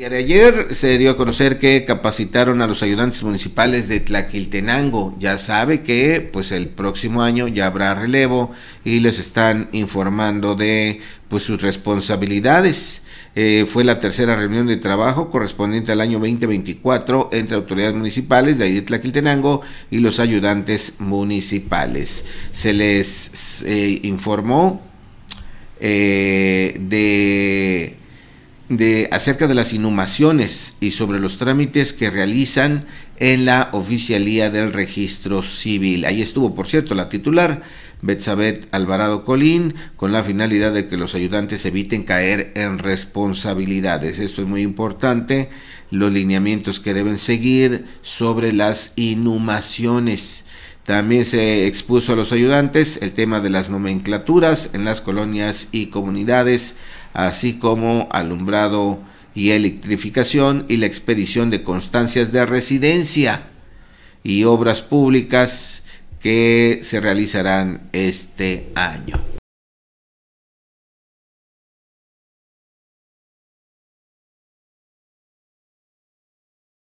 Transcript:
día de ayer se dio a conocer que capacitaron a los ayudantes municipales de Tlaquiltenango. Ya sabe que pues el próximo año ya habrá relevo y les están informando de pues sus responsabilidades. Eh, fue la tercera reunión de trabajo correspondiente al año 2024 entre autoridades municipales de ahí de Tlaquiltenango y los ayudantes municipales. Se les eh, informó eh, de, acerca de las inhumaciones y sobre los trámites que realizan en la oficialía del registro civil. Ahí estuvo, por cierto, la titular Betsabet Alvarado Colín, con la finalidad de que los ayudantes eviten caer en responsabilidades. Esto es muy importante, los lineamientos que deben seguir sobre las inhumaciones también se expuso a los ayudantes el tema de las nomenclaturas en las colonias y comunidades, así como alumbrado y electrificación y la expedición de constancias de residencia y obras públicas que se realizarán este año.